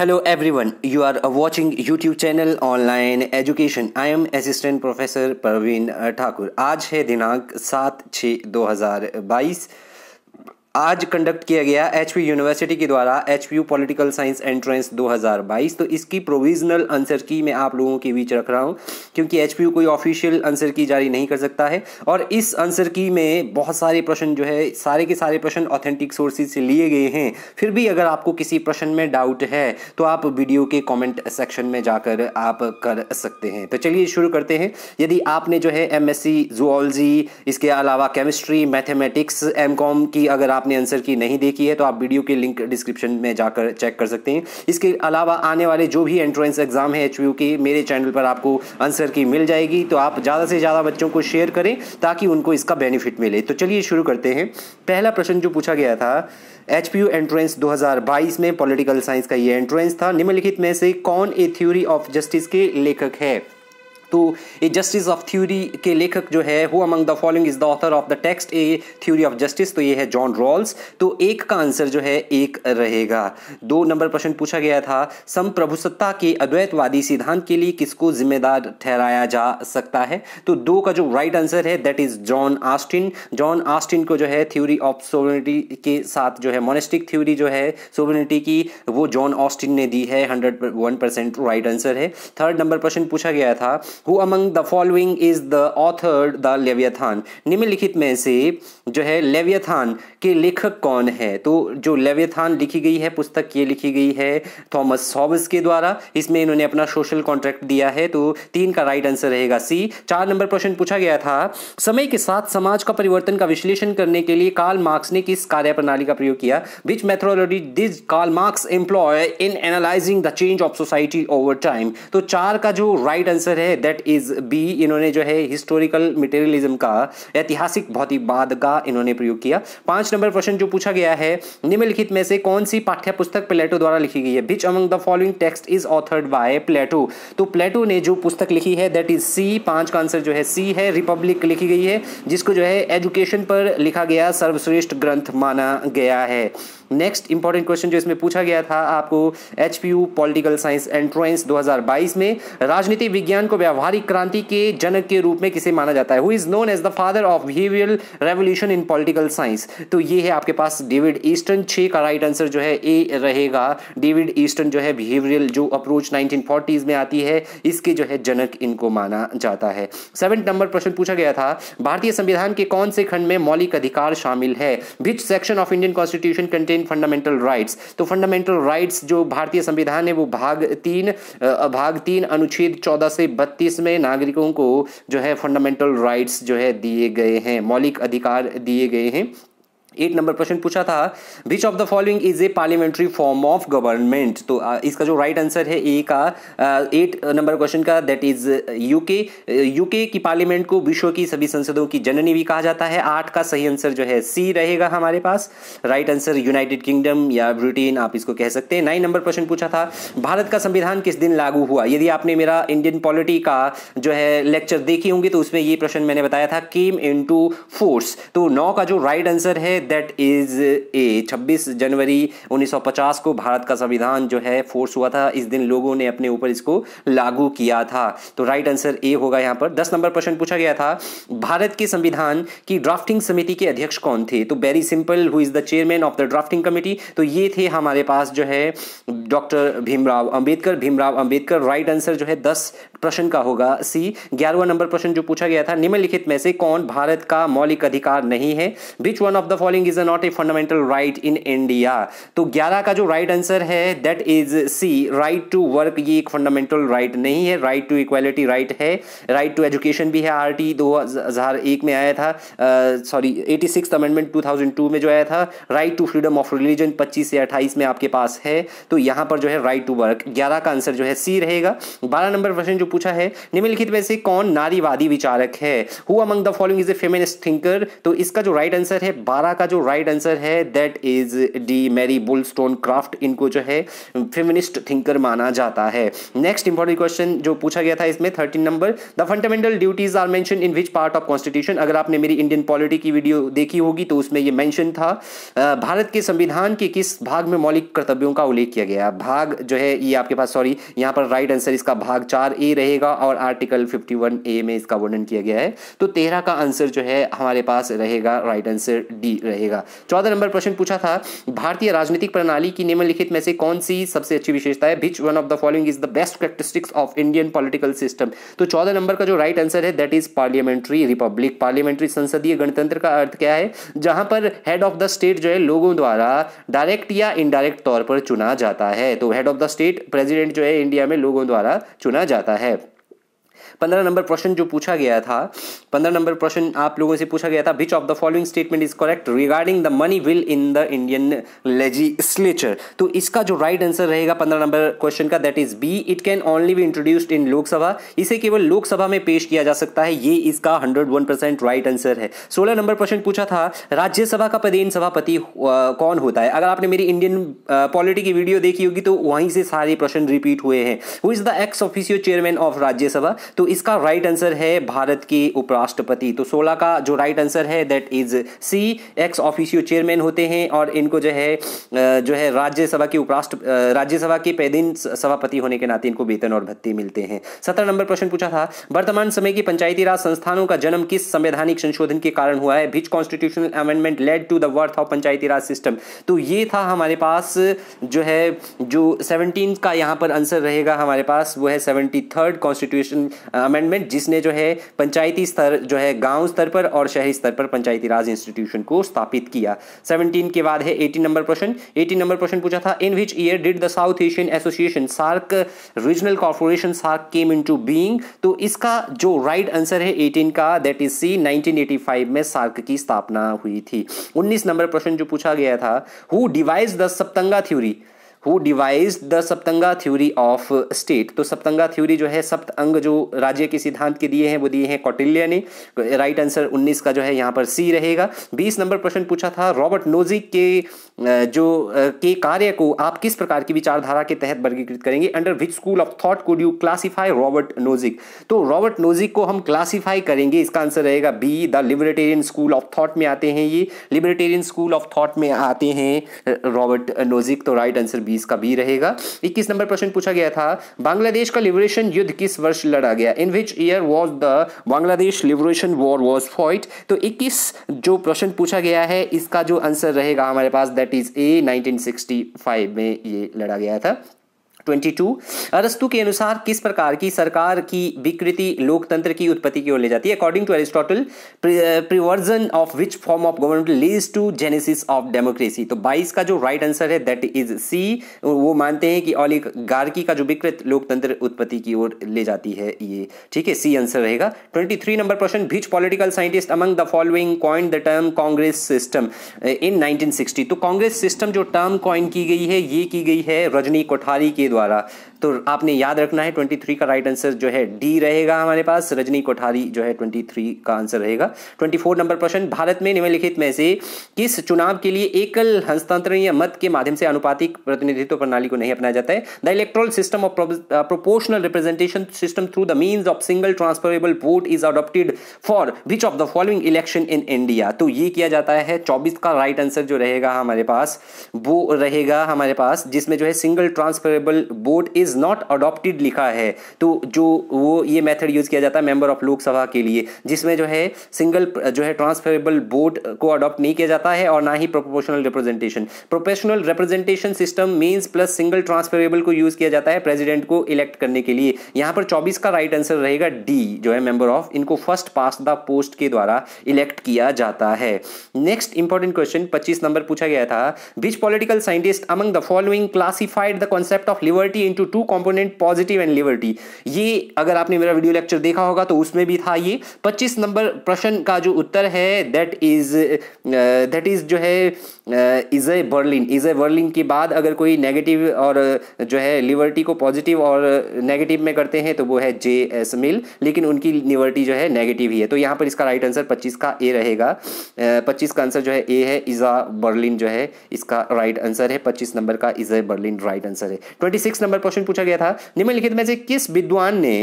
hello everyone you are watching YouTube channel online education I am assistant professor Praveen Thakur आज है दिनांक सात छः दो हज़ार बाईस आज कंडक्ट किया गया एच यूनिवर्सिटी के द्वारा एच पॉलिटिकल साइंस एंट्रेंस 2022 तो इसकी प्रोविजनल आंसर की मैं आप लोगों के बीच रख रहा हूँ क्योंकि एच कोई ऑफिशियल आंसर की जारी नहीं कर सकता है और इस आंसर की में बहुत सारे प्रश्न जो है सारे के सारे प्रश्न ऑथेंटिक सोर्सेज से लिए गए हैं फिर भी अगर आपको किसी प्रश्न में डाउट है तो आप वीडियो के कॉमेंट सेक्शन में जाकर आप कर सकते हैं तो चलिए शुरू करते हैं यदि आपने जो है एम एस इसके अलावा केमिस्ट्री मैथेमेटिक्स एम की अगर आप आपने आंसर की नहीं देखी है तो आप वीडियो के लिंक डिस्क्रिप्शन में जाकर चेक कर सकते हैं इसके अलावा आने वाले जो भी एंट्रेंस एग्ज़ाम है एच की मेरे चैनल पर आपको आंसर की मिल जाएगी तो आप ज़्यादा से ज़्यादा बच्चों को शेयर करें ताकि उनको इसका बेनिफिट मिले तो चलिए शुरू करते हैं पहला प्रश्न जो पूछा गया था एच पी यू एंट्रेंस 2022 में पॉलिटिकल साइंस का ये एंट्रेंस था निम्नलिखित में से कौन ए थ्योरी ऑफ जस्टिस के लेखक है तो ए जस्टिस ऑफ थ्योरी के लेखक जो है who among the following is the author of the text a theory of justice तो ये है जॉन रॉल्स तो एक का आंसर जो है एक रहेगा दो नंबर प्रश्न पूछा गया था संप्रभुसत्ता के अद्वैतवादी सिद्धांत के लिए किसको जिम्मेदार ठहराया जा सकता है तो दो का जो राइट आंसर है that is John Austin John Austin को जो है थ्योरी ऑफ सोवरेनिटी के साथ जो है मोनिस्टिक थ्योरी जो है सोवरेनिटी की वो जॉन ऑस्टिन ने दी है hundred one percent right answer है थर्ड नंबर प्रश्न पूछा गया था who among the following is the author the Leviathan निम्नलिखित में से जो है लेवियथान के लेखक कौन है तो जो लेवियथान लिखी गई है पुस्तक ये लिखी गई है थॉमस सॉबस के द्वारा इसमें इन्होंने अपना सोशल कॉन्ट्रैक्ट दिया है तो तीन का राइट आंसर रहेगा सी चार नंबर क्वेश्चन पूछा गया था समय के साथ समाज का परिवर्तन का विश्लेषण करने के लिए कार्ल मार्क्स ने किस कार्य प्रणाली का प्रयोग किया which methodology this Karl Marx employ in analysing the change of society over time तो चार का जो राइट right आंसर है दैट इज बी इन्होंने जो है हिस्टोरिकल मटेरियलिज्म का ऐतिहासिक भौतिकवाद का इन्होंने प्रयोग किया पांच नंबर प्रश्न जो पूछा गया है निम्नलिखित में से कौन सी पाठ्य पुस्तक प्लेटो द्वारा लिखी गई है which among the following text is authored by Plato तो प्लेटो ने जो पुस्तक लिखी है दैट इज सी पांच का आंसर जो है सी है रिपब्लिक लिखी गई है जिसको जो है एजुकेशन पर लिखा गया सर्वश्रेष्ठ ग्रंथ माना गया है नेक्स्ट इंपॉर्टेंट क्वेश्चन जो इसमें पूछा गया था आपको एच पॉलिटिकल साइंस एंट्रेंस 2022 में राजनीति विज्ञान को व्यावहारिक क्रांति के जनक के रूप में किसे माना जाता है who is known as the father of behaviour revolution in political science तो ये है आपके पास डेविड ईस्टर्न छे का राइट आंसर जो है ए रहेगा डेविड ईस्टर्न जो है बिहेवियरल जो अप्रोच नाइनटीन में आती है इसके जो है जनक इनको माना जाता है सेवन नंबर प्रश्न पूछा गया था भारतीय संविधान के कौन से खंड में मौलिक अधिकार शामिल है which section of Indian constitution contain ten fundamental rights तो फंडामेंटल राइट्स जो भारतीय संविधान है वो भाग तीन भाग तीन अनुच्छेद चौदह से बत्तीस में नागरिकों को जो है फंडामेंटल राइट्स जो है दिए गए हैं मौलिक अधिकार दिए गए हैं एट नंबर प्रश्न पूछा था which of the following is a parliamentary form of government तो इसका जो राइट आंसर है ए का एट नंबर क्वेश्चन का दैट इज यूके यूके की पार्लियामेंट को विश्व की सभी संसदों की जननी भी कहा जाता है आठ का सही आंसर जो है सी रहेगा हमारे पास राइट आंसर यूनाइटेड किंगडम या ब्रिटेन आप इसको कह सकते हैं नाइन नंबर प्रश्न पूछा था भारत का संविधान किस दिन लागू हुआ यदि आपने मेरा इंडियन पॉलिटी का जो है लेक्चर देखी होंगी तो उसमें ये प्रश्न मैंने बताया था केम इन फोर्स तो नौ का जो राइट आंसर है दैट इज़ ए 26 जनवरी 1950 को भारत का संविधान जो है फोर्स हुआ था इस दिन लोगों ने अपने ऊपर इसको लागू किया था तो राइट आंसर ए होगा यहाँ पर दस नंबर प्रश्न पूछा गया था भारत के संविधान की ड्राफ्टिंग समिति के अध्यक्ष कौन थे तो very simple who is the chairman of the drafting committee तो ये थे हमारे पास जो है doctor Bhimrao Ambedkar Bhimrao Ambedkar right answer जो है दस प्रश्न का होगा सी ग्यारहवा नंबर प्रश्न जो पूछा गया था निम्नलिखित में से कौन भारत का मौलिक अधिकार नहीं है which one of the following is not a fundamental right in India तो ग्यारह का जो राइट right आंसर है that is C right to work ये एक फंडामेंटल राइट right नहीं है राइट टू इक्वालिटी राइट है राइट टू एजुकेशन भी है आर टी दो हजार एक में आया था sorry eighty six amendment two thousand two में जो आया था right to freedom of religion पच्चीस से अट्ठाईस में आपके पास है तो यहाँ पर जो है राइट टू वर्क ग्यारह का आंसर जो है सी रहेगा बारह नंबर क्वेश्चन जो पूछा है निम्नलिखित में से कौन नारीवादी विचारक है who among the following is a feminist thinker तो इसका जो राइट आंसर है बारह का जो राइट आंसर है that is D Mary Wollstonecraft इनको जो है फेमिनिस्ट थिंकर माना जाता है नेक्स्ट इंपॉर्टेंट क्वेश्चन जो पूछा गया था इसमें thirteen number the fundamental duties are mention in which part of constitution अगर आपने मेरी इंडियन पॉलिटी की वीडियो देखी होगी तो उसमें यह मैंशन था भारत के संविधान के किस भाग में मौलिक कर्तव्यों का उल्लेख किया गया भाग जो है ये आपके पास सॉरी यहां पर राइट आंसर इसका भाग चार ए रहेगा और आर्टिकल 51 ए में इसका वर्णन किया गया है तो तेरह का आंसर जो है हमारे पास रहेगा राइट आंसर डी रहेगा चौदह नंबर प्रश्न पूछा था भारतीय राजनीतिक प्रणाली की निम्नलिखित में से कौन सी सबसे अच्छी विशेषता है which one of the following is the best characteristics of Indian political system तो चौदह नंबर का जो राइट आंसर है that is parliamentary republic parliamentary संसदीय गणतंत्र का अर्थ क्या है जहां पर हेड ऑफ द स्टेट जो है लोगों द्वारा डायरेक्ट या इनडायरेक्ट तौर पर चुना जाता है तो head of the state president जो है इंडिया में लोगों द्वारा चुना जाता है web पंद्रह नंबर प्रश्न जो पूछा गया था पंद्रह नंबर प्रश्न आप लोगों से पूछा गया था which of the following statement is correct regarding the money bill in the Indian legislature तो इसका जो राइट आंसर रहेगा पंद्रह नंबर क्वेश्चन का that is B it can only be introduced in Lok Sabha इसे केवल लोकसभा में पेश किया जा सकता है ये इसका hundred one percent right answer है सोलह नंबर प्रश्न पूछा था राज्यसभा का पदेन सभापति कौन होता है अगर आपने मेरी इंडियन पॉलिटी की वीडियो देखी होगी तो वहीं से सारे प्रश्न रिपीट हुए हैं who is the ex officio chairman of Rajya Sabha तो इसका राइट आंसर है भारत के उपराष्ट्रपति तो सोलह का जो राइट आंसर है that is C ex officio chairman होते हैं और इनको जो है जो है राज्यसभा के उपराष्ट्र राज्यसभा के पैदिन सभापति होने के नाते इनको वेतन और भत्ते मिलते हैं सत्रह नंबर प्रश्न पूछा था वर्तमान समय की पंचायती राज संस्थानों का जन्म किस संवैधानिक संशोधन के कारण हुआ है which constitutional amendment led to the birth of Panchayati Raj system तो ये था हमारे पास जो है जो सेवनटीन का यहाँ पर आंसर रहेगा हमारे पास वो है सेवेंटी थर्ड कॉन्स्टिट्यूशन अमेंडमेंट जिसने जो है पंचायती स्तर जो है गांव स्तर पर और शहरी स्तर पर पंचायती राज इंस्टीट्यूशन को स्थापित किया सेवनटीन के बाद है एटीन नंबर प्रश्न एटीन नंबर प्रश्न पूछा था in which year did the South Asian Association SAARC regional corporation SAARC came into being तो इसका जो राइट right आंसर है एटीन का दैट इज सी नाइनटीन में सार्क की स्थापना हुई थी उन्नीस नंबर प्रश्न जो पूछा गया था who devise the Saptanga theory who devise the Saptanga theory of state तो सप्तंगा थ्योरी जो है सप्त अंग जो राज्य के सिद्धांत के दिए हैं वो दिए हैं कौटिल्य ने राइट आंसर 19 का जो है यहाँ पर सी रहेगा 20 नंबर प्रश्न पूछा था रॉबर्ट नोजिक के जो के कार्य को आप किस प्रकार की विचारधारा के तहत वर्गीकृत करेंगे under which school of thought could you classify Robert Nozick तो रॉबर्ट नोजिक को हम क्लासीफाई करेंगे इसका आंसर रहेगा B the libertarian school of thought में आते हैं ये लिबरेटेरियन स्कूल ऑफ थॉट में आते हैं रॉबर्ट नोजिक तो राइट आंसर बी इसका बी रहेगा इक्कीस नंबर प्रश्न पूछा गया था बांग्लादेश का लिबरेशन युद्ध किस वर्ष लड़ा गया in which year was the Bangladesh liberation war was fought तो इक्कीस जो प्रश्न पूछा गया है इसका जो आंसर रहेगा हमारे पास दैट दैट इज़ ए 1965 में ये लड़ा गया था 22 अरस्तु के अनुसार किस प्रकार की सरकार की विकृति लोकतंत्र की उत्पत्ति की ओर ले जाती है according to Aristotle perversion of which form of government leads to genesis of democracy तो 22 का जो राइट right आंसर है दैट इज सी वो मानते हैं कि ऑलिक गार्की का जो विकृत लोकतंत्र उत्पत्ति की ओर ले जाती है ये ठीक है सी आंसर रहेगा twenty three number question which political scientist among the following coin the term Congress system in nineteen तो कांग्रेस सिस्टम जो टर्म कॉइन की गई है ये की गई है रजनी कोठारी के द्वारा द्वारा तो आपने याद रखना है ट्वेंटी थ्री का राइट आंसर जो है डी रहेगा हमारे पास रजनी कोठारी जो है ट्वेंटी थ्री का आंसर रहेगा ट्वेंटी फोर नंबर प्रश्न भारत में निम्नलिखित में से किस चुनाव के लिए एकल हस्तांतरण या मत के माध्यम से अनुपातिक प्रतिनिधित्व प्रणाली को नहीं अपनाया जाता है the electoral system of proportional representation system through the mean of single transferable vote is adopted for which of the following election in India तो ये किया जाता है चौबीस का राइट आंसर जो रहेगा हमारे पास वो रहेगा हमारे पास जिसमें जो है सिंगल ट्रांसफरेबल बोर्ड इज़ नॉट अडॉप्टेड लिखा है तो जो वो ये मेथड यूज़ किया जाता है मेंबर ऑफ लोकसभा के लिए जिसमें जो है सिंगल जो है ट्रांसफरेबल बोर्ड को अडॉप्ट नहीं किया जाता है और ना ही proportional representation professional representation system means plus single transferable को यूज़ किया जाता है प्रेजिडेंट को इलेक्ट करने के लिए यहाँ पर चौबीस का राइट right आंसर रहेगा डी जो है मेंबर ऑफ इनको फर्स्ट पास द पोस्ट के द्वारा इलेक्ट किया जाता है नेक्स्ट इंपॉर्टेंट क्वेश्चन पच्चीस नंबर पूछा गया था which political scientist among the following classified the concept of liberty into two component positive and liberty ये अगर आपने मेरा वीडियो लेक्चर देखा होगा तो उसमें भी था ये पच्चीस नंबर प्रश्न का जो उत्तर है दैट इज दैट इज जो है Isaiah Berlin Isaiah Berlin के बाद अगर कोई नेगेटिव और uh, जो है लिबर्टी को पॉजिटिव और नेगेटिव uh, में करते हैं तो वो है जे एस मिल लेकिन उनकी लिबर्टी जो है नेगेटिव ही है तो यहाँ पर इसका राइट आंसर पच्चीस का ए रहेगा पच्चीस का आंसर जो है ए है इज इज़ा बर्लिन जो है इसका राइट आंसर है पच्चीस नंबर का Isaiah Berlin right answer है ट्वेंटी सिक्स नंबर क्वेश्चन पूछा गया था निम्नलिखित में से किस विद्वान ने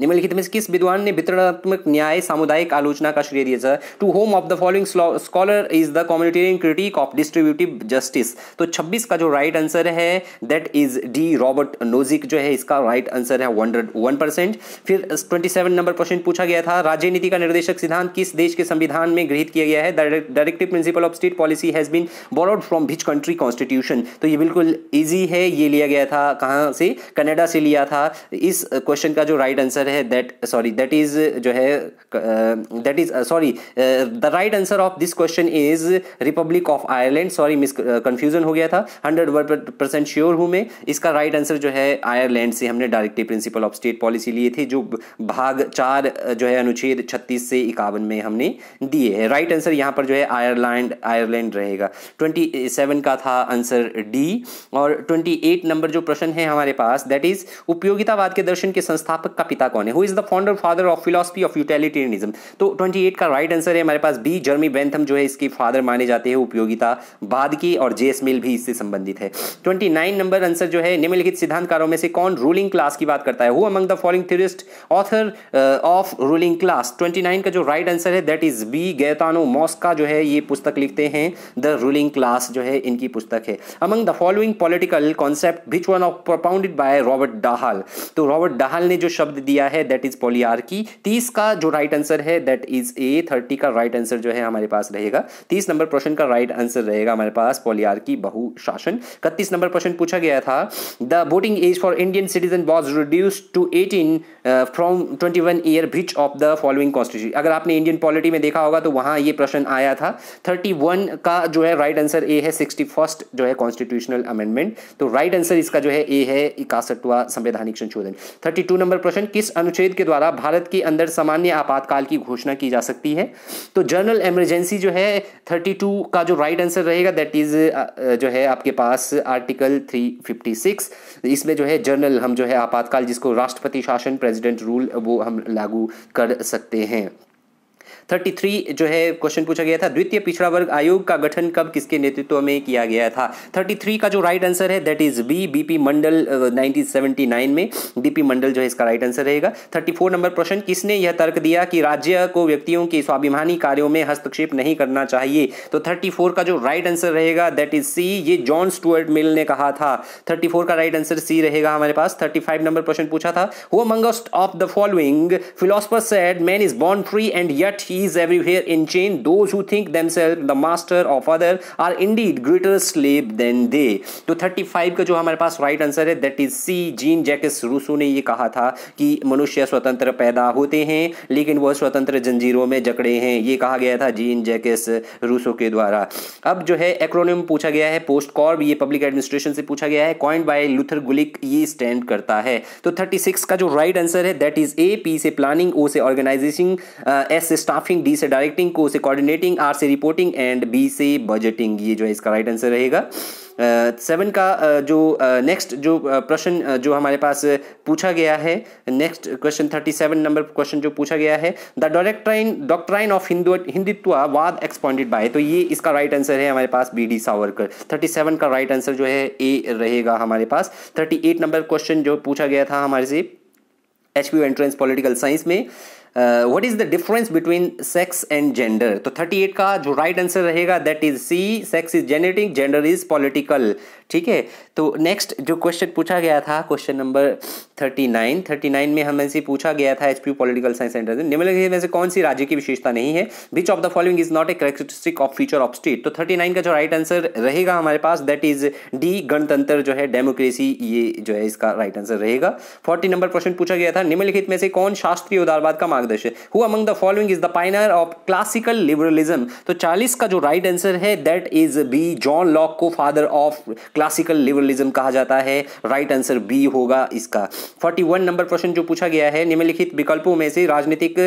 निम्नलिखित में किस विद्वान ने वितरणात्मक न्याय सामुदायिक आलोचना का श्रेय दिया to whom of the following scholar is the communitarian critique of distributive justice तो 26 का जो राइट right आंसर है that is D Robert Nozick जो है इसका राइट right आंसर है वन परसेंट फिर 27 नंबर क्वेश्चन पूछा गया था राज्य नीति का निर्देशक सिद्धांत किस देश के संविधान में गृहित किया गया है directive principle of state policy has been borrowed from which country constitution तो ये बिल्कुल ईजी है ये लिया गया था कहाँ से कनाडा से लिया था इस क्वेश्चन का जो राइट right आंसर आंसर है दैट सॉरी दैट इज जो है that is sorry the right answer of this question is republic of Ireland sorry miss confusion हो गया था हंड्रेड परसेंट श्योर हूँ मैं इसका राइट right आंसर जो है आयरलैंड से हमने directly principle of state policy लिए थे जो भाग चार uh, जो है अनुच्छेद छत्तीस से इक्यावन में हमने दिए है राइट आंसर यहाँ पर जो है आयरलैंड आयरलैंड रहेगा ट्वेंटी सेवन का था आंसर डी और ट्वेंटी एट नंबर जो प्रश्न है हमारे पास दैट इज उपयोगितावाद के दर्शन के संस्थापक का पिता कौन है who is the founder father of philosophy of utilitarianism तो 28 का राइट right आंसर है हमारे पास बी जर्मी बेंथम जो है इसके फादर माने जाते हैं उपयोगिता बाद की और जे मिल भी इससे संबंधित है 29 नंबर आंसर जो है निम्नलिखित सिद्धांतकारों में से कौन रूलिंग क्लास की बात करता है who among the following theorist author of ruling class 29 का जो राइट right आंसर है that is B Gaetano Mosca जो है ये पुस्तक लिखते हैं द रूलिंग क्लास जो है इनकी पुस्तक है among the following political concept which one of propounded by Robert Dahl तो रॉबर्ट डाहल ने जो शब्द दिया क्या है दैट इज पोलियार्की तीस का जो राइट आंसर है दैट इज ए थर्टी का राइट आंसर जो है हमारे पास रहेगा तीस नंबर प्रश्न का राइट आंसर रहेगा हमारे पास पोलियार्की बहु शासन इकतीस नंबर प्रश्न पूछा गया था the voting age for Indian citizen was reduce to eighteen from twenty one year which of the following constitution अगर आपने इंडियन पॉलिटी में देखा होगा तो वहाँ ये प्रश्न आया था थर्टी वन का जो है राइट आंसर ए है सिक्सटी फर्स्ट जो है कॉन्स्टिट्यूशनल अमेंडमेंट तो राइट right आंसर इसका जो है ए है इकासठवा संवैधानिक संशोधन थर्टी टू नंबर प्रश्न किस अनुच्छेद के द्वारा भारत के अंदर सामान्य आपातकाल की घोषणा की जा सकती है तो जनरल इमरजेंसी जो है थर्टी टू का जो राइट आंसर रहेगा दैट इज जो है आपके पास आर्टिकल थ्री फिफ्टी सिक्स इसमें जो है जनरल हम जो है आपातकाल जिसको राष्ट्रपति शासन प्रेसिडेंट रूल वो हम लागू कर सकते हैं 33 जो है क्वेश्चन पूछा गया था द्वितीय पिछड़ा वर्ग आयोग का गठन कब किसके नेतृत्व में किया गया था 33 का जो राइट आंसर है that is B BP Mandal 1979 में बीपी मंडल जो है इसका राइट आंसर रहेगा 34 नंबर प्रश्न किसने यह तर्क दिया कि राज्य को व्यक्तियों के स्वाभिमानी कार्यों में हस्तक्षेप नहीं करना चाहिए तो थर्टी का जो राइट आंसर रहेगा दैट इज सी ये जॉन स्टुअर्ट मिल ने कहा था थर्टी का राइट आंसर सी रहेगा हमारे पास थर्टी नंबर प्रश्न पूछा था who amongst of the following philosopher said man is born free and yet he sees everywhere in chain those who think themselves the master of other are indeed greater slave than they तो 35 का जो हमारे पास right answer है that is C Jean Jacques Rousseau ने ये कहा था कि मनुष्य स्वतंत्र पैदा होते हैं लेकिन वह स्वतंत्र जंजीरों में जकड़े हैं ये कहा गया था जीन जैकिस रूसो के द्वारा अब जो है एक्रोनिम पूछा गया है पोस्ट कॉर्ब ये पब्लिक एडमिनिस्ट्रेशन से पूछा गया है कॉइंड बाय लुथर गुलिक ये स्टैंड करता है तो 36 का जो राइट आंसर है दैट इज ए पी से प्लानिंग ओ से ऑर्गेनाइजेशन एस uh, से स्टाफ स्टाफिंग डी से डायरेक्टिंग को से कोऑर्डिनेटिंग आर से रिपोर्टिंग एंड बी से बजटिंग ये जो है इसका राइट आंसर रहेगा सेवन uh, का uh, जो नेक्स्ट uh, जो प्रश्न जो हमारे पास पूछा गया है next question thirty seven number question जो पूछा गया है the doctrine doctrine of Hindu वाद एक्सपॉइंटेड बाय तो ये इसका राइट आंसर है हमारे पास B D Savarkar thirty seven का राइट आंसर जो है ए रहेगा हमारे पास थर्टी एट नंबर क्वेश्चन जो पूछा गया था हमारे से H P entrance political science में what is the difference between sex and gender तो 38 का जो राइट आंसर रहेगा that is C sex is genetic gender is political ठीक है तो नेक्स्ट जो क्वेश्चन पूछा गया था question number thirty nine thirty nine में हमें से पूछा गया था एचपी पॉलिटिकल साइंस सेंटर से निम्नलिखित में से कौन सी राज्य की विशेषता नहीं है which of the following is not a characteristic of future of state तो थर्टी नाइन का जो राइट right आंसर रहेगा हमारे पास दैट इज डी गणतंत्र जो है डेमोक्रेसी ये जो है इसका राइट right आंसर रहेगा फोर्टी नंबर क्वेश्चन पूछा गया था निम्नलिखित में से कौन शास्त्रीय उदारवाद का मार्गदर्शक who among the following is the pioneer of classical liberalism तो चालीस का जो राइट right आंसर है that is B John Locke को फादर ऑफ क्लासिकल लिबरलिज्म कहा जाता है राइट आंसर बी होगा इसका 41 नंबर प्रश्न जो पूछा गया है निम्नलिखित विकल्पों में से राजनीतिक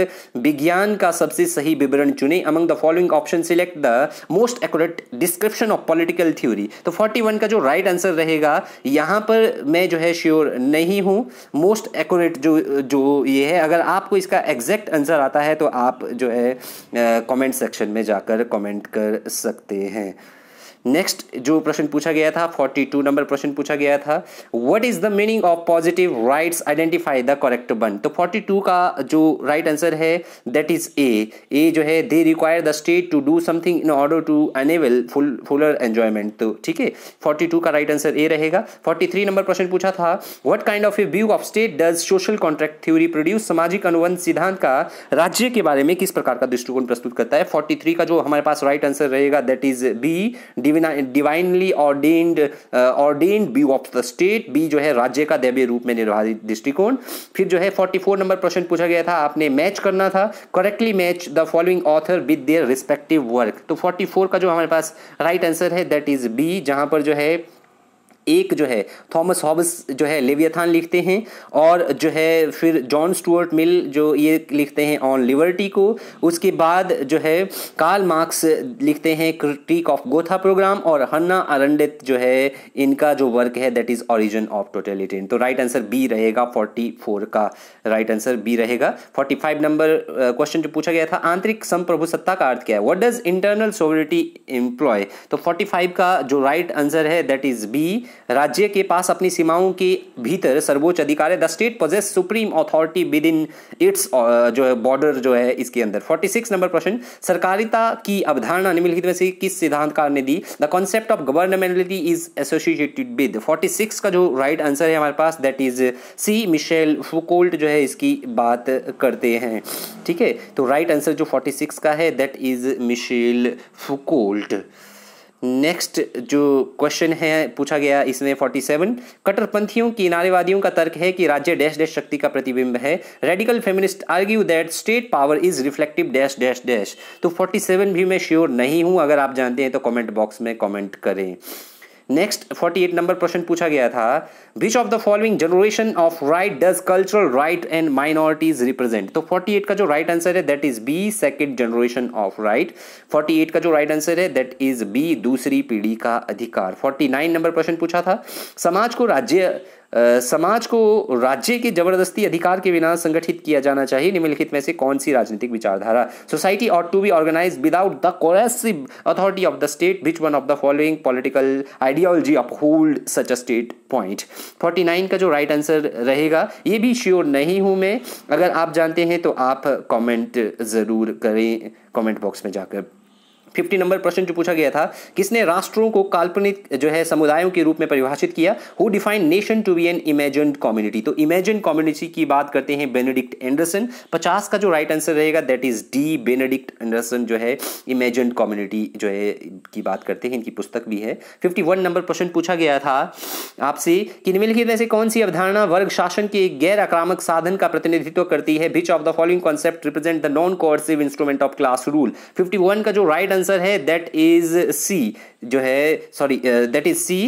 विज्ञान का सबसे सही विवरण चुने among the following option select the most accurate description of political theory तो 41 का जो राइट आंसर रहेगा यहाँ पर मैं जो है श्योर नहीं हूँ मोस्ट एक्यूरेट जो जो ये है अगर आपको इसका एग्जैक्ट आंसर आता है तो आप जो है कॉमेंट सेक्शन में जाकर कॉमेंट कर सकते हैं नेक्स्ट जो प्रश्न पूछा गया था 42 नंबर प्रश्न पूछा गया था what is the meaning of positive rights identify the correct one तो 42 का जो राइट right आंसर है दैट इज ए ए जो है they require the state to do something in order to enable full fuller enjoyment तो ठीक है 42 का राइट आंसर ए रहेगा 43 नंबर प्रश्न पूछा था what kind of a view of state does social contract theory produce सामाजिक अनुबंध सिद्धांत का राज्य के बारे में किस प्रकार का दृष्टिकोण प्रस्तुत करता है फोर्टी का जो हमारे पास राइट आंसर रहेगा that is B divinely ordained ordained view of the state B जो है राज्य का दैवीय रूप में निर्धारित दृष्टिकोण फिर जो है फोर्टी फोर नंबर प्रश्न पूछा गया था आपने मैच करना था correctly match the following author with their respective work तो फोर्टी फोर का जो हमारे पास राइट right आंसर है दैट इज बी जहां पर जो है एक जो है थॉमस हॉब्स जो है लेवियथान लिखते हैं और जो है फिर जॉन स्टुअर्ट मिल जो ये लिखते हैं ऑन लिबर्टी को उसके बाद जो है कार्ल मार्क्स लिखते हैं क्रिटिक ऑफ गोथा प्रोग्राम और हन्ना अरंडित जो है इनका जो वर्क है that is origin of totalitarian तो राइट आंसर बी रहेगा फोर्टी फोर का राइट आंसर बी रहेगा फोर्टी फाइव नंबर क्वेश्चन जो पूछा गया था आंतरिक सत्ता का अर्थ क्या है what does internal sovereignty employ तो फोर्टी फाइव का जो राइट right आंसर है दैट इज़ बी राज्य के पास अपनी सीमाओं के भीतर सर्वोच्च अधिकार है the state possess supreme authority within its जो है बॉर्डर जो है इसके अंदर 46 नंबर प्रश्न सरकारिता की अवधारणा निम्नलिखित में से किस सिद्धांतकार ने दी the concept of governmentality is associated with 46 का जो राइट right आंसर है हमारे पास that is C Michel Foucault जो है इसकी बात करते हैं ठीक है तो राइट right आंसर जो सिक्स का है that is Michel Foucault next जो क्वेश्चन है पूछा गया इसमें 47 कट्टरपंथियों की नारेवादियों का तर्क है कि राज्य डैश डैश शक्ति का प्रतिबिंब है radical feminist argue that state power is reflective dash dash dash तो 47 भी मैं श्योर नहीं हूं अगर आप जानते हैं तो कमेंट बॉक्स में कमेंट करें नेक्स्ट 48 नंबर क्वेश्चन पूछा गया था which of the following generation of right does cultural right and minorities represent तो 48 का जो राइट right आंसर है that is B second generation of right 48 का जो राइट right आंसर है दैट इज बी दूसरी पीढ़ी का अधिकार 49 नंबर क्वेश्चन पूछा था समाज को राज्य समाज को राज्य के जबरदस्ती अधिकार के बिना संगठित किया जाना चाहिए निम्नलिखित में से कौन सी राजनीतिक विचारधारा society ought to be organise without the coercive authority of the state which one of the following political ideology of hold such a state point forty nine का जो राइट right आंसर रहेगा ये भी श्योर नहीं हूँ मैं अगर आप जानते हैं तो आप कॉमेंट ज़रूर करें कॉमेंट बॉक्स में जाकर फिफ्टी नंबर प्रश्न जो पूछा गया था किसने राष्ट्रों को काल्पनिक जो है समुदायों के रूप में परिभाषित किया who define nation to be an imagined community तो इमेजन कम्युनिटी की बात करते हैं बेनेडिक्ट एंडरसन पचास का जो राइट आंसर रहेगा that is D Benedict Anderson जो है इमेजन कम्युनिटी जो है की बात करते हैं इनकी पुस्तक भी है फिफ्टी नंबर प्रश्न पूछा गया था आपसे कि निम्नलिखित में से कौन सी अवधारणा वर्ग शासन के गैर आक्रामक साधन का प्रतिनिधित्व करती है which of the following concept represent the non coercive instrument of class rule fifty का जो राइट right आंसर है दैट इज सी जो है sorry that is C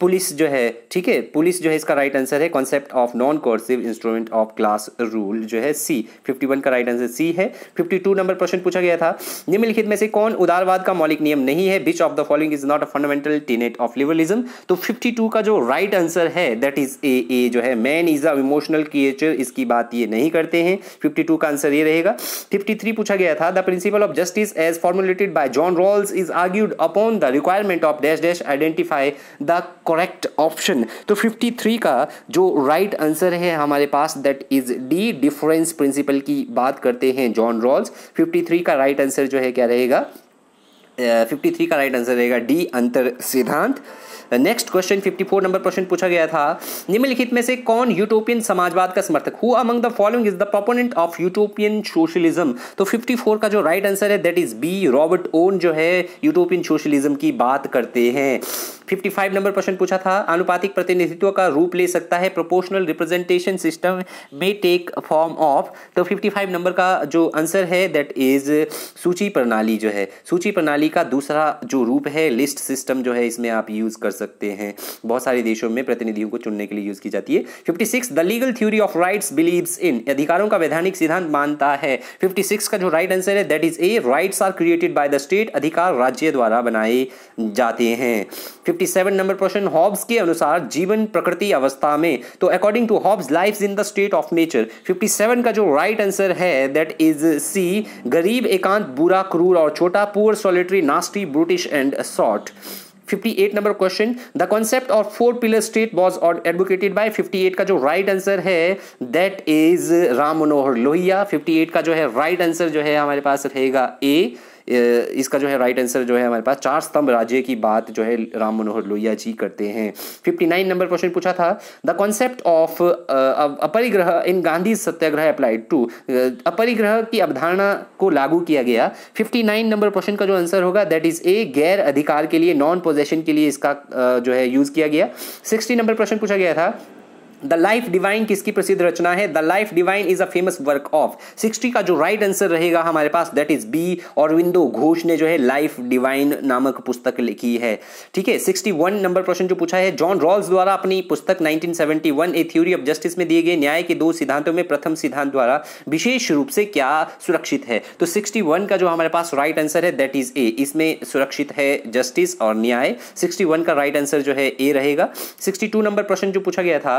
police जो है ठीक है पुलिस जो है इसका राइट आंसर है concept of non coercive instrument of class rule जो है सी 51 का राइट आंसर सी है 52 नंबर प्रश्न पूछा गया था निम्नलिखित में से कौन उदारवाद का मौलिक नियम नहीं है which of the following is not a fundamental tenet of liberalism तो 52 का जो राइट right आंसर है दैट इज ए ए जो है man is a emotional creature इसकी बात ये नहीं करते हैं फिफ्टी का आंसर ये रहेगा फिफ्टी पूछा गया था the principle of justice as formulated by John Rawls is argued upon the requirement of dash dash identify the correct option तो 53 का जो राइट right आंसर है हमारे पास that is D difference principle की बात करते हैं जॉन रॉल्स 53 का राइट right आंसर जो है क्या रहेगा फिफ्टी uh, थ्री का राइट आंसर रहेगा डी अंतर सिद्धांत नेक्स्ट क्वेश्चन 54 नंबर क्वेश्चन पूछा गया था निम्नलिखित में से कौन यूटोपियन समाजवाद का समर्थक who among the following is the proponent of utopian socialism तो 54 का जो राइट right आंसर है that is B Robert Owen जो है यूटोपियन सोशलिज्म की बात करते हैं 55 नंबर क्वेश्चन पूछा था अनुपातिक प्रतिनिधित्व का रूप ले सकता है प्रोपोर्शनल रिप्रेजेंटेशन सिस्टम में टेक फॉर्म ऑफ तो 55 नंबर का जो आंसर है दैट इज सूची प्रणाली जो है सूची प्रणाली का दूसरा जो रूप है लिस्ट सिस्टम जो है इसमें आप यूज कर सकते हैं बहुत सारे देशों में प्रतिनिधियों को चुनने के लिए यूज़ की जाती है fifty six the legal theory of right believe in अधिकारों का वैधानिक सिद्धांत मानता है फिफ्टी सिक्स का जो राइट आंसर है that is A right are created by the state अधिकार राज्य द्वारा बनाए जाते हैं fifty seven number question Hobbes के अनुसार जीवन प्रकृति अवस्था में तो according to Hobbes life in the state of nature fifty seven का जो राइट right आंसर है दैट इज सी गरीब एकांत बुरा क्रूर और छोटा poor solitary nasty brutish and short 58 number question the concept of four pillar state was advocated by 58 का जो राइट right आंसर है दैट इज राम मनोहर लोहिया 58 का जो है राइट right आंसर जो है हमारे पास रहेगा ए इसका जो है राइट आंसर जो है हमारे पास चार स्तंभ राज्य की बात जो है राम मनोहर लोहिया जी करते हैं फिफ्टी नाइन नंबर क्वेश्चन पूछा था the concept of aparigraha in Gandhi satyagraha applied to अपरिग्रह की अवधारणा को लागू किया गया फिफ्टी नाइन नंबर क्वेश्चन का जो आंसर होगा दैट इज ए गैर अधिकार के लिए नॉन पोजेशन के लिए इसका जो है यूज़ किया गया सिक्सटी नंबर क्वेश्चन पूछा गया था द लाइफ डिवाइन किसकी प्रसिद्ध रचना है the life divine is a famous work of sixty का जो राइट right आंसर रहेगा हमारे पास दैट इज बी और विंदो घोष ने जो है लाइफ डिवाइन नामक पुस्तक लिखी है ठीक है सिक्सटी वन नंबर क्वेश्चन जो पूछा है जॉन रॉल्स द्वारा अपनी पुस्तक 1971 ए थ्योरी ऑफ जस्टिस में दिए गए न्याय के दो सिद्धांतों में प्रथम सिद्धांत द्वारा विशेष रूप से क्या सुरक्षित है तो सिक्सटी वन का जो हमारे पास राइट right आंसर है दैट इज ए इसमें सुरक्षित है जस्टिस और न्याय सिक्सटी वन का राइट right आंसर जो है ए रहेगा सिक्सटी टू नंबर क्वेश्चन जो पूछा गया था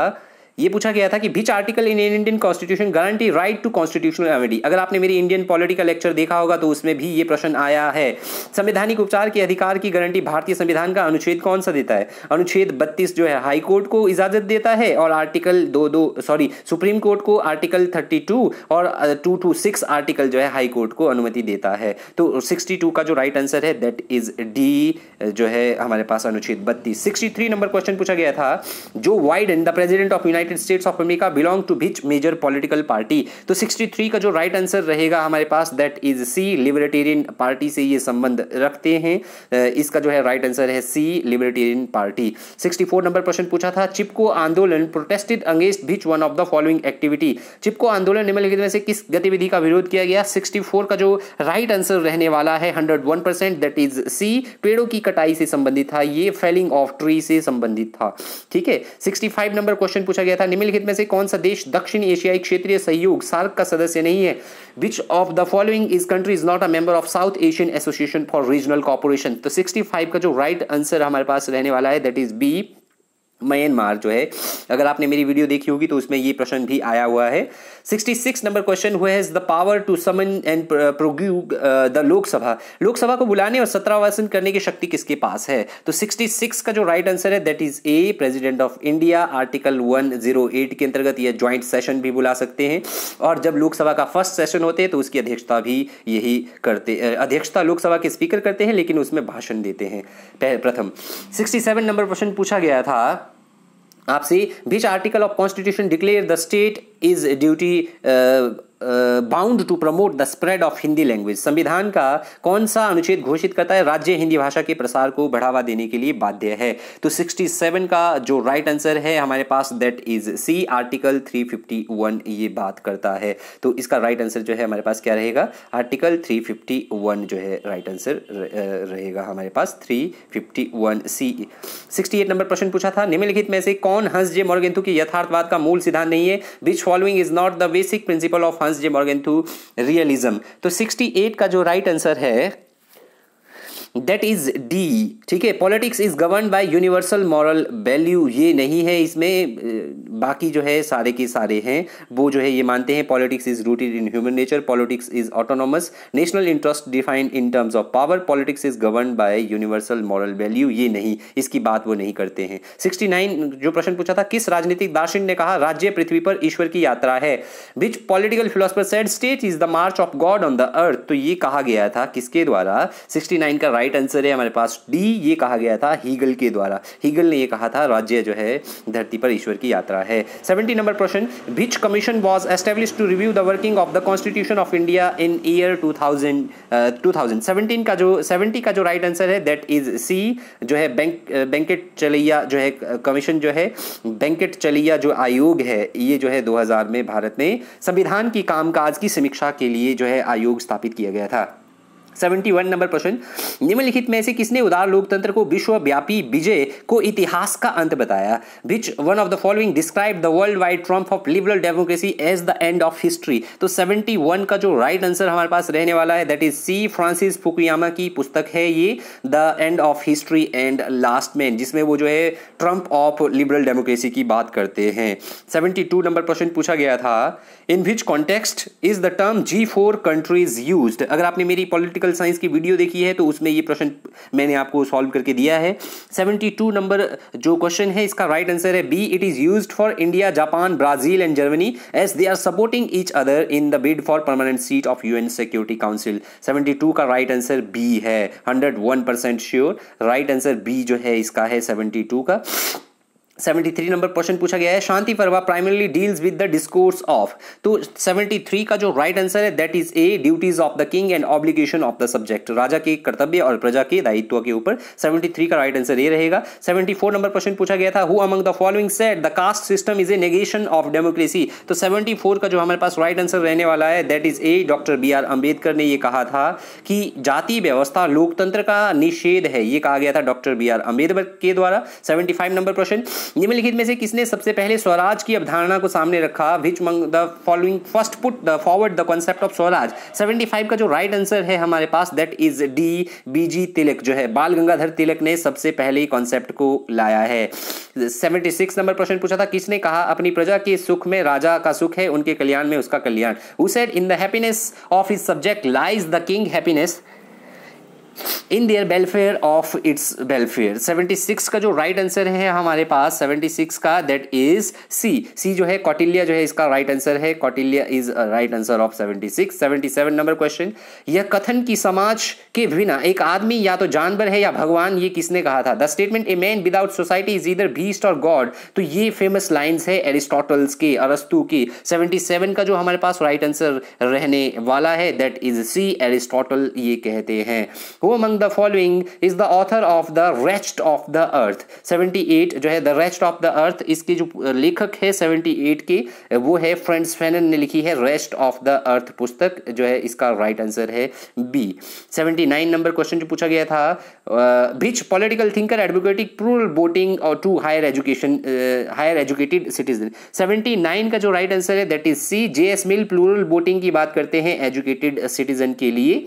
ये पूछा गया था कि which article in Indian constitution guarantee right to constitutional remedy अगर आपने मेरी इंडियन पॉलिटिकल लेक्चर देखा होगा तो उसमें भी ये प्रश्न आया है संवैधानिक उपचार के अधिकार की गारंटी भारतीय संविधान का अनुच्छेद कौन सा देता है अनुच्छेद बत्तीस जो है हाईकोर्ट को इजाजत देता है और आर्टिकल दो दो सॉरी सुप्रीम कोर्ट को आर्टिकल थर्टी और टू टू सिक्स आर्टिकल जो है हाईकोर्ट को अनुमति देता है तो सिक्सटी का जो राइट आंसर है दैट इज डी जो है हमारे पास अनुच्छेद बत्तीस सिक्सटी नंबर क्वेश्चन पूछा गया था Joe Biden the president of United United States of America belong to which major political party तो 63 का जो राइट right आंसर रहेगा हमारे पास that is C libertarian party से ये संबंध रखते हैं इसका जो है राइट right आंसर है सी लिबरेटेरियन पार्टी 64 नंबर प्रश्न पूछा था चिपको आंदोलन protested against which one of the following activity Chipko आंदोलन निम्नलिखित में से किस गतिविधि का विरोध किया गया सिक्सटी का जो राइट right आंसर रहने वाला है हंड्रेड दैट इज सी पेड़ों की कटाई से संबंधित था ये फेलिंग ऑफ ट्री से संबंधित था ठीक है 65 नंबर क्वेश्चन पूछा गया गया था निम्नलिखित में से कौन सा देश दक्षिण एशियाई क्षेत्रीय सहयोग सार्क का सदस्य नहीं है which of the following is country is not a member of South Asian Association for Regional Cooperation तो 65 का जो राइट right आंसर हमारे पास रहने वाला है दैट इज बी म्यांमार जो है अगर आपने मेरी वीडियो देखी होगी तो उसमें ये प्रश्न भी आया हुआ है 66 नंबर क्वेश्चन हुआ है the power to summon and prorogue the Lok Sabha Lok Sabha को बुलाने और सत्रावासन करने की शक्ति किसके पास है तो 66 का जो राइट आंसर है that is A President of India article 108 के अंतर्गत यह ज्वाइंट सेशन भी बुला सकते हैं और जब लोकसभा का फर्स्ट सेशन होते हैं तो उसकी अध्यक्षता भी यही करते अध्यक्षता लोकसभा के स्पीकर करते हैं लेकिन उसमें भाषण देते हैं प्रथम सिक्सटी नंबर क्वेश्चन पूछा गया था आपसे which article of constitution declare the state is duty bound to promote the spread of Hindi language संविधान का कौन सा अनुच्छेद घोषित करता है राज्य हिंदी भाषा के प्रसार को बढ़ावा देने के लिए बाध्य है तो 67 का जो राइट right आंसर है हमारे पास दैट इज सी आर्टिकल 351 ये बात करता है तो इसका राइट right आंसर जो है हमारे पास क्या रहेगा आर्टिकल 351 जो है राइट right आंसर रहेगा हमारे पास 351 सी 68 नंबर प्रश्न पूछा था निम्नलिखित में से कौन हंस जे मॉर्गेंथु की यथार्थवाद का मूल सिद्धांत नहीं है which following is not the basic principle of J Morgenthau realism तो 68 का जो राइट आंसर है दैट इज डी ठीक है politics is govern by universal moral value ये नहीं है इसमें बाकी जो है सारे के सारे हैं वो जो है ये मानते हैं politics is rooted in human nature politics is autonomous national interest defined in terms of power politics is govern by universal moral value ये नहीं इसकी बात वो नहीं करते हैं सिक्सटी नाइन जो प्रश्न पूछा था किस राजनीतिक दार्शनिक ने कहा राज्य पृथ्वी पर ईश्वर की यात्रा है which political philosopher set state is the march of God on the earth तो ये कहा गया था किसके द्वारा सिक्सटी नाइन का राइट आंसर है हमारे पास डी ये कहा गया था हीगल के द्वारा हीगल ने ये कहा था राज्य जो है धरती पर ईश्वर की यात्रा है seventy number question which commission was establish to review the working of the constitution of India in year two thousand two thousand seventeen का जो सेवेंटी का जो राइट right आंसर है दैट इज सी जो है बैंक बैंकेट uh, चलैया जो है कमीशन जो है बैंकेट चलैया जो आयोग है ये जो है दो में भारत में संविधान की कामकाज की समीक्षा के लिए जो है आयोग स्थापित किया गया था सेवेंटी वन नंबर प्रश्न निम्नलिखित में से किसने उदार लोकतंत्र को विश्वव्यापी विजय को इतिहास का अंत बताया which one of the following describe the world wide triumph of liberal democracy as the end of history तो सेवेंटी वन का जो राइट right आंसर हमारे पास रहने वाला है that is C Francis Fukuyama की पुस्तक है ये the end of history and last man जिसमें वो जो है ट्रम्प ऑफ लिबरल डेमोक्रेसी की बात करते हैं सेवेंटी टू नंबर प्रश्न पूछा गया था in which context is the term G four countries use अगर आपने मेरी पॉलिटिकल पॉलिटिकल साइंस की वीडियो देखी है तो उसमें ये प्रश्न मैंने आपको सॉल्व करके दिया है 72 नंबर जो क्वेश्चन है इसका राइट आंसर है B it is use for India Japan Brazil and Germany as they are supporting each other in the bid for permanent seat of U security council seventy का right answer B है hundred sure right answer B जो है इसका है seventy का 73 number question पूछा गया है Shanti Parva primarily deals with the discourse of तो 73 का जो राइट आंसर है that is A duties of the king and obligation of the subject राजा के कर्तव्य और प्रजा के दायित्व के ऊपर 73 का राइट आंसर ये रहेगा 74 नंबर क्वेश्चन पूछा गया था who among the following set the caste system is a negation of democracy तो 74 का जो हमारे पास राइट आंसर रहने वाला है that is A doctor B R Ambedkar ने यह कहा था कि जाति व्यवस्था लोकतंत्र का निषेध है ये कहा गया था डॉक्टर बी आर अम्बेडकर के द्वारा सेवेंटी नंबर क्वेश्चन निम्नलिखित में से किसने सबसे पहले स्वराज की अवधारणा को सामने रखा which among the following first put the forward the concept of swaraj 75 का जो राइट आंसर है हमारे पास that is D B G Tilak जो है बाल गंगाधर तिलक ने सबसे पहले कॉन्सेप्ट को लाया है 76 नंबर क्वेश्चन पूछा था किसने कहा अपनी प्रजा के सुख में राजा का सुख है उनके कल्याण में उसका कल्याण who said in the happiness of his subject lies the king happiness in their welfare of its welfare 76 का जो राइट right आंसर है हमारे पास 76 का दैट इज सी सी जो है कौटिल्य जो है इसका राइट right आंसर है Kautilya is right answer of 76 77 number question यह कथन की समाज के बिना एक आदमी या तो जानवर है या भगवान ये किसने कहा था the statement a man without society is either beast or god तो ये फेमस लाइन्स है एरिस्टोटल्स के अरस्तु की 77 का जो हमारे पास राइट right आंसर रहने वाला है दैट इज सी एरिस्टोटल ये कहते हैं हो among the following is is the of the wretched rest of earth 78 जो है the wretched of the earth इसके जो लेखक है 78 के वो है फ्रेंड्स फेनन ने लिखी है wretched of the earth पुस्तक जो है इसका राइट right आंसर है बी 79 नंबर क्वेश्चन जो पूछा गया था ब्रिच political thinker advocated plural voting और to higher education higher educated citizen 79 का जो राइट right आंसर है that is C J S Mill plural voting की बात करते हैं एजुकेटेड सिटीजन के लिए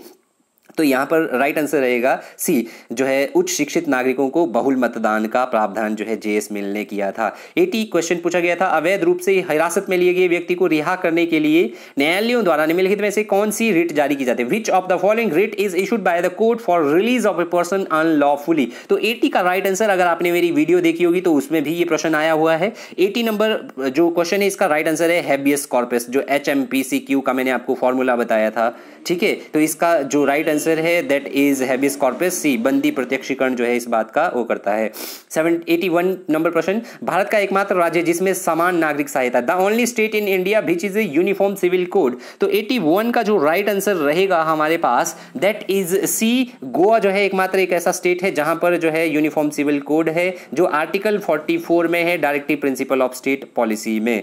तो यहाँ पर राइट आंसर रहेगा सी जो है उच्च शिक्षित नागरिकों को बहुल मतदान का प्रावधान जो है जेएस मिल ने किया था एटी क्वेश्चन पूछा गया था अवैध रूप से हिरासत में लिए गए व्यक्ति को रिहा करने के लिए न्यायालयों द्वारा निम्नलिखित में से कौन सी रिट जारी की जाती है which of the following writ is issued by the court for release of a person unlawfully तो एटी का राइट आंसर अगर आपने मेरी वीडियो देखी होगी तो उसमें भी ये प्रश्न आया हुआ है एटी नंबर जो क्वेश्चन है इसका राइट आंसर है हैबियस कॉर्पस जो एच का मैंने आपको फॉर्मूला बताया था ठीक है तो इसका जो राइट आंसर आंसर है दैट इज हैबी स्कॉर्पियस सी बंदी प्रत्यक्षीकरण जो है इस बात का वो करता है सेवन एटी वन नंबर प्रश्न भारत का एकमात्र राज्य जिसमें समान नागरिक सहायता the only state in India भी चीज ए यूनिफॉर्म सिविल कोड तो एटी वन का जो राइट right आंसर रहेगा हमारे पास दैट इज सी गोवा जो है एकमात्र एक ऐसा स्टेट है जहां पर जो है यूनिफॉर्म सिविल कोड है जो आर्टिकल फोर्टी फोर में है directive principle of state policy में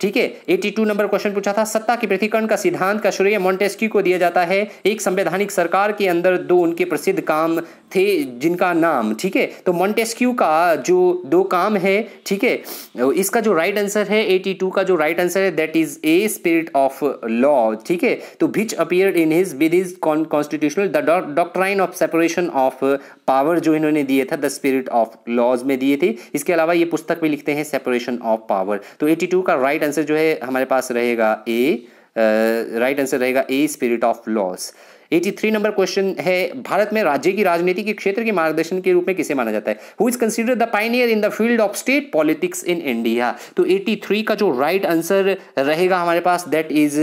ठीक है 82 नंबर क्वेश्चन पूछा था सत्ता के पृथ्वीकरण का सिद्धांत का श्रेय मोन्टेस्क्यू को दिया जाता है एक संवैधानिक सरकार के अंदर दो उनके प्रसिद्ध काम थे जिनका नाम ठीक है तो मोन्टेस्क्यू का जो दो काम है ठीक है इसका जो राइट आंसर है 82 का जो राइट आंसर है that is A spirit of law ठीक है तो which appear in his with his constitutional the doctrine of separation of power जो इन्होंने दिए था द स्पिरिट ऑफ लॉज में दिए थे इसके अलावा ये पुस्तक में लिखते हैं सेपरेशन ऑफ पावर तो 82 का राइट right आंसर जो है हमारे पास रहेगा ए राइट आंसर रहेगा A spirit of laws eighty three number question है भारत में राज्य की राजनीति के क्षेत्र के मार्गदर्शन के रूप में किसे माना जाता है who is consider the pioneer in the field of state politics in India तो एटी थ्री का जो राइट right आंसर रहेगा हमारे पास दैट इज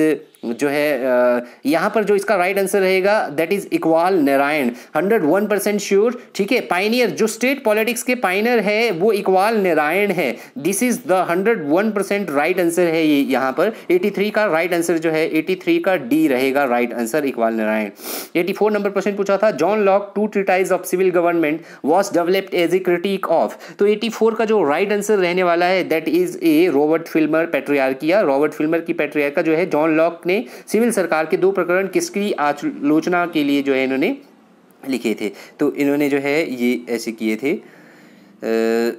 जो है यहाँ पर जो इसका राइट आंसर रहेगा that is Iqbal Narayan hundred one percent sure ठीक है पाइनियर जो स्टेट पॉलिटिक्स के पाइनर है वो इकबाल नारायण है this is the hundred one percent right answer है ये यहाँ पर एटी थ्री का राइट right आंसर जो है एटी थ्री का डी रहेगा right answer Iqbal Narayan eighty four number question पूछा था John Locke two treatise of civil government was developed as a critique of तो एटी फोर का जो राइट right आंसर रहने वाला है that is A Robert Filmer Patriarcha Robert Filmer की Patriarcha जो है जॉन लॉक ने सिविल सरकार के दो प्रकरण किसकी आलोचना के लिए जो है इन्होंने लिखे थे तो इन्होंने जो है ये ऐसे किए थे आ,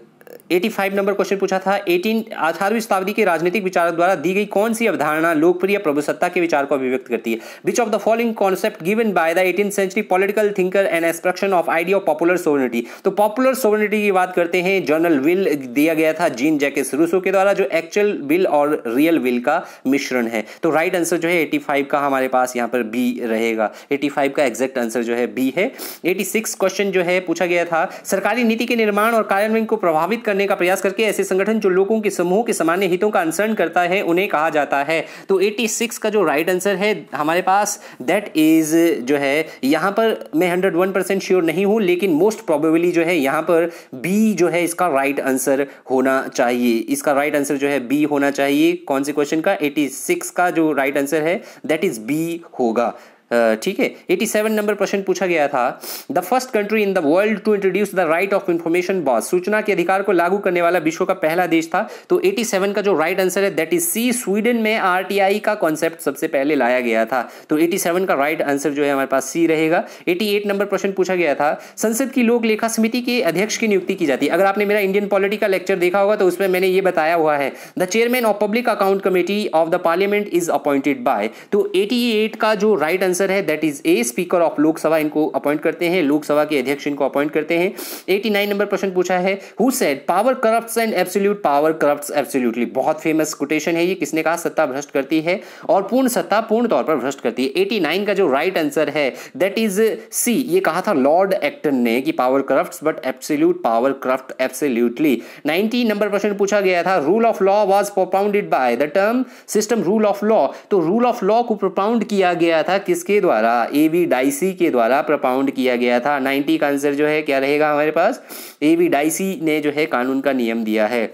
85 नंबर क्वेश्चन पूछा था 18 अठारहवीं शताब्दी के राजनीतिक विचारक द्वारा दी गई कौन सी अवधारणा लोकप्रिय प्रभुसत्ता के विचार को अभिव्यक्त करती है which of the following concept given by the eighteen century political thinker and expression of idea of popular sovereignty तो पॉपुलर सोवर्निटी की बात करते हैं जनरल विल दिया गया था जीन जैकेस रूसो के द्वारा जो एक्चुअल विल और रियल विल का मिश्रण है तो राइट right आंसर जो है एटी का हमारे पास यहाँ पर बी रहेगा एटी का एग्जैक्ट आंसर जो है बी है एटी क्वेश्चन जो है पूछा गया था सरकारी नीति के निर्माण और कार्यान्वयन को प्रभावित करने करने का प्रयास करके ऐसे संगठन जो लोगों के समूह के सामान्य हितों का अनुसरण करता है उन्हें कहा जाता है तो 86 का जो राइट right आंसर है हमारे पास दैट इज जो है यहाँ पर मैं हंड्रेड वन परसेंट श्योर नहीं हूँ लेकिन मोस्ट प्रोबेबली जो है यहाँ पर बी जो है इसका राइट right आंसर होना चाहिए इसका राइट right आंसर जो है बी होना चाहिए कौन से क्वेश्चन का एटी का जो राइट right आंसर है दैट इज बी होगा ठीक है एटी सेवन नंबर प्रश्न पूछा गया था the first country in the world to introduce the right of information boss सूचना के अधिकार को लागू करने वाला विश्व का पहला देश था तो एटी सेवन का जो राइट right आंसर है दैट इज सी स्वीडन में आर टी आई का कॉन्सेप्ट सबसे पहले लाया गया था तो एटी सेवन का राइट right आंसर जो है हमारे पास सी रहेगा एटी एट नंबर प्रश्न पूछा गया था संसद की लोक लेखा समिति के अध्यक्ष की नियुक्ति की जाती है अगर आपने मेरा इंडियन पॉलिटी का लेक्चर देखा होगा तो उसमें मैंने ये बताया हुआ है the chairman of public account committee of the parliament is appointed by तो एटी एट का जो राइट right आंसर आंसर है that is A speaker of Lok Sabha इनको अपॉइंट करते हैं लोकसभा के अध्यक्ष इनको अपॉइंट करते हैं एटी नाइन नंबर प्रश्न पूछा है who said power corrupt and absolute power corrupt absolutely बहुत फेमस कोटेशन है ये किसने कहा सत्ता भ्रष्ट करती है और पूर्ण सत्ता पूर्ण तौर पर भ्रष्ट करती है एटी नाइन का जो राइट right आंसर है दैट इज सी ये कहा था लॉर्ड एक्टन ने कि power corrupt but absolute power corrupt absolutely ninety number प्रश्न पूछा गया था rule of law was propounded by the term system rule of law तो रूल ऑफ लॉ को प्रोपाउंड किया गया था किसके किसके द्वारा ए बी डाइसी के द्वारा प्रपाउंड किया गया था नाइन्टी का आंसर जो है क्या रहेगा हमारे पास ए बी डाइसी ने जो है कानून का नियम दिया है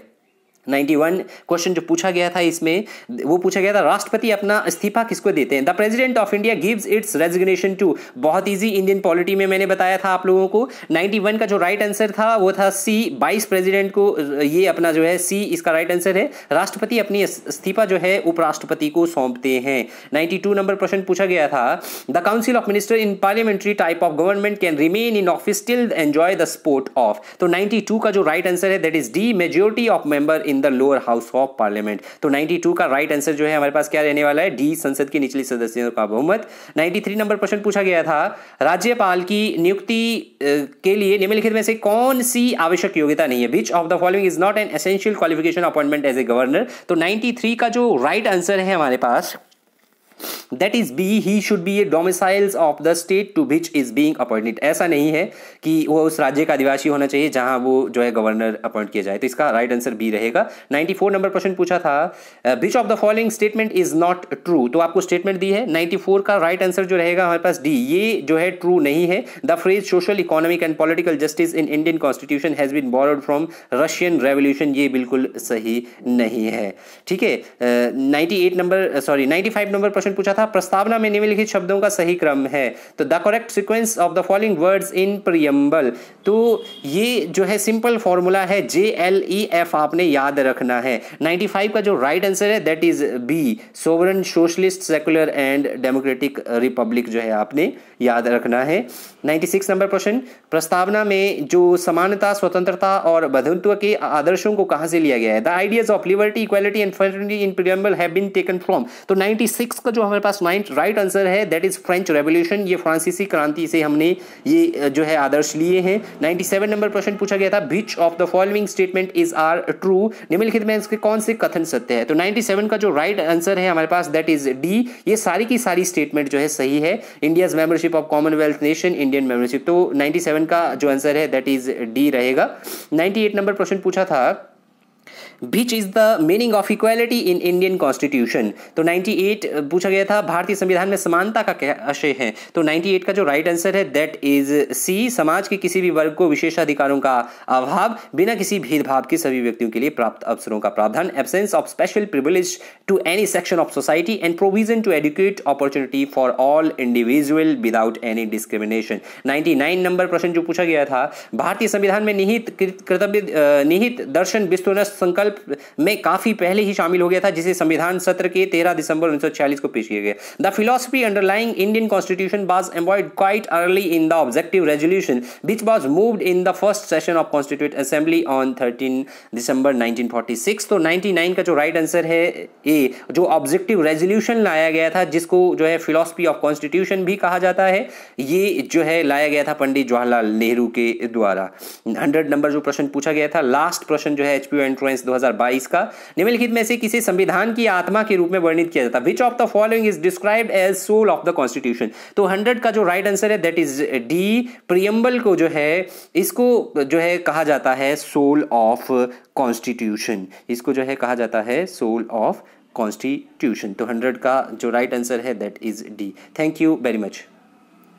91 क्वेश्चन जो पूछा गया था इसमें वो पूछा गया था राष्ट्रपति अपना इस्तीफा किसको देते हैं the president of India gives its resignation to बहुत इजी इंडियन पॉलिटी में मैंने बताया था आप लोगों को 91 का जो राइट आंसर था वो था सी बाइस प्रेसिडेंट को ये अपना जो है सी इसका राइट आंसर है राष्ट्रपति अपनी इस्तीफा जो है उपराष्ट्रपति को सौंपते हैं नाइन्टी नंबर क्वेश्चन पूछा गया था the council of minister in parliamentary type of government can remain in office till enjoy the support of तो नाइन्टी का जो राइट आंसर है that is D majority of member in the lower house of parliament तो 92 का right right answer जो है हमारे पास क्या रहने वाला है डी संसद की निचली सदस्यों का बहुमत 93 नंबर प्रश्न पूछा गया था राज्यपाल की नियुक्ति के लिए निम्नलिखित में से कौन सी आवश्यक योग्यता नहीं है which of the following is not an essential qualification appointment as a governor तो नाइन्टी का जो राइट right आंसर है हमारे पास that is B he should be a domiciles of the state to which is being appointed ऐसा नहीं है कि वो उस राज्य का आदिवासी होना चाहिए जहां वो जो है गवर्नर अपॉइंट किया जाए तो इसका राइट आंसर बी रहेगा 94 नंबर क्वेश्चन पूछा था which of the following statement is not true तो आपको स्टेटमेंट दी है 94 का राइट right आंसर जो रहेगा हमारे पास डी ये जो है ट्रू नहीं है the phrase social economic and political justice in Indian constitution has been borrowed from Russian revolution ये बिल्कुल सही नहीं है ठीक है ninety number sorry ninety number question question पूछा था प्रस्तावना में निम्नलिखित शब्दों का सही क्रम है तो the correct sequence of the following words in preamble तो ये जो है सिंपल फॉर्मूला है जे एल ई एफ आपने याद रखना है 95 का जो राइट right आंसर है that is B sovereign socialist secular and democratic republic जो है आपने याद रखना है 96 नंबर क्वेश्चन प्रस्तावना में जो समानता स्वतंत्रता और बंधुत्व के आदर्शों को कहाँ से लिया गया है the ideas of liberty equality and friendly in preamble have been taken from तो 96 का जो हमारे पास नाइन्थ राइट आंसर है दैट इज फ्रेंच रेवोल्यूशन ये फ्रांसीसी क्रांति से हमने ये जो है आदर्श लिए हैं 97 नंबर प्रश्न पूछा गया था which of the following statement is are true निम्नलिखित में इसके कौन से कथन सत्य है तो 97 का जो राइट right आंसर है हमारे पास दैट इज डी ये सारी की सारी स्टेटमेंट जो है सही है India's membership of commonwealth nation Indian membership तो 97 का जो आंसर है दैट इज डी रहेगा 98 नंबर प्रश्न पूछा था which is the meaning of equality in Indian constitution तो 98 पूछा गया था भारतीय संविधान में समानता का क्या आशय है तो 98 का जो राइट right आंसर है दैट इज सी समाज के किसी भी वर्ग को विशेषाधिकारों का अभाव बिना किसी भेदभाव के सभी व्यक्तियों के लिए प्राप्त अवसरों का प्रावधान absence of special privilege to any section of society and provision to adequate opportunity for all individual without any discrimination ninety number प्रश्न जो पूछा गया था भारतीय संविधान में निहित कर्तव्य निहित दर्शन विस्तृत संकल्प संकल्प में काफ़ी पहले ही शामिल हो गया था जिसे संविधान सत्र के तेरह दिसंबर 1946 को पेश किया गया the philosophy underlying Indian constitution was embodied quite early in the objective resolution which was moved in the first session of constituent assembly on thirteen December nineteen तो नाइनटी का जो राइट right आंसर है ए जो objective resolution लाया गया था जिसको जो है फिलोसफी ऑफ कॉन्स्टिट्यूशन भी कहा जाता है ये जो है लाया गया था पंडित जवाहरलाल नेहरू के द्वारा हंड्रेड नंबर जो प्रश्न पूछा गया था लास्ट प्रश्न जो है एच एंट्रेंस दो 2022 का निम्नलिखित में से किसे संविधान की आत्मा के रूप में वर्णित किया जाता है which of the following is described as soul of the constitution तो हंड्रेड का जो राइट right आंसर है दैट इज डी प्रियम्बल को जो है इसको जो है कहा जाता है सोल ऑफ कॉन्स्टिट्यूशन इसको जो है कहा जाता है सोल ऑफ कॉन्स्टिट्यूशन तो हंड्रेड का जो राइट आंसर है that is D thank you very much